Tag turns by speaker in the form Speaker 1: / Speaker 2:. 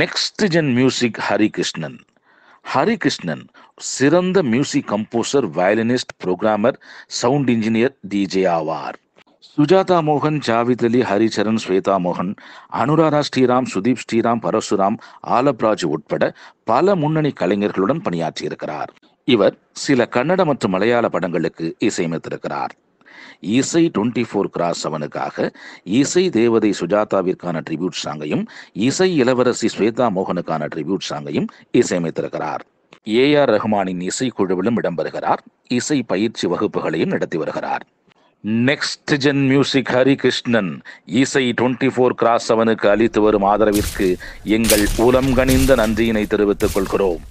Speaker 1: next gen music Harikrishnan Harikrishnan சிறந்த music composer violinist programmer sound engineer DJ ஆவார் சுஜாதா மோகன் ஜாவித் அலி ஹரிச்சரன் ஸ்வேதா மோகன் அனுராதா ஸ்ரீராம் சுதீப் ஸ்ரீராம் பரசுராம் ஆலப்ராஜ் உட்பட பல முன்னணி கலைஞர்களுடன் பணியாற்றியிருக்கிறார் இவர் சில கன்னட மற்றும் மலையாள படங்களுக்கு இசையமைத்திருக்கிறார் இசை டுவெண்ட்டி ஃபோர் கிராஸ் செவனுக்காக இசை தேவதை சுஜாதாவிற்கான ட்ரிபியூட் சாங்கையும் இசை இளவரசி ஸ்வேதா மோகனுக்கான ட்ரிபியூட் சாங்கையும் இசையமைத்திருக்கிறார் ஏ ஆர் ரஹ்மானின் இசைக்குழுவிலும் இடம்பெறுகிறார் இசை பயிற்சி வகுப்புகளையும் நடத்தி வருகிறார் next gen music Hari Krishnan இசை டுவெண்ட்டி ஃபோர் கிராஸ் செவனுக்கு அளித்து வரும் ஆதரவிற்கு எங்கள் கனிந்த நன்றியினை தெரிவித்துக் கொள்கிறோம்